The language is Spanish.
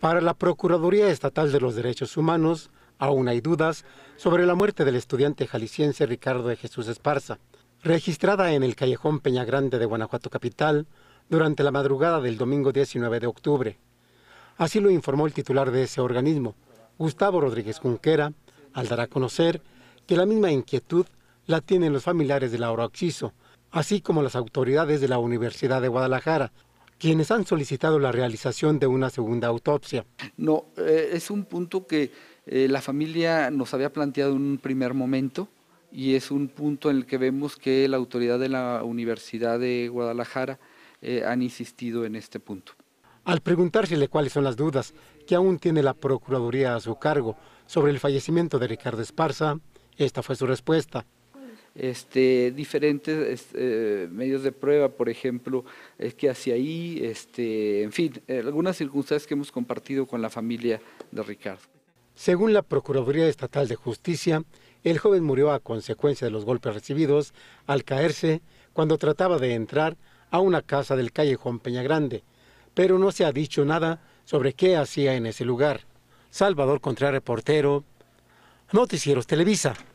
Para la Procuraduría Estatal de los Derechos Humanos, aún hay dudas sobre la muerte del estudiante jalisciense Ricardo de Jesús Esparza, registrada en el callejón Peña Grande de Guanajuato Capital durante la madrugada del domingo 19 de octubre. Así lo informó el titular de ese organismo, Gustavo Rodríguez Junquera, al dar a conocer que la misma inquietud la tienen los familiares de Laura Oxiso, así como las autoridades de la Universidad de Guadalajara, quienes han solicitado la realización de una segunda autopsia. No, eh, es un punto que eh, la familia nos había planteado en un primer momento y es un punto en el que vemos que la autoridad de la Universidad de Guadalajara eh, han insistido en este punto. Al preguntársele cuáles son las dudas que aún tiene la Procuraduría a su cargo sobre el fallecimiento de Ricardo Esparza, esta fue su respuesta. Este, diferentes eh, medios de prueba, por ejemplo, es eh, que hacia ahí, este, en fin, eh, algunas circunstancias que hemos compartido con la familia de Ricardo. Según la Procuraduría Estatal de Justicia, el joven murió a consecuencia de los golpes recibidos al caerse cuando trataba de entrar a una casa del calle Peña Grande, pero no se ha dicho nada sobre qué hacía en ese lugar. Salvador Contreras, reportero, Noticieros Televisa.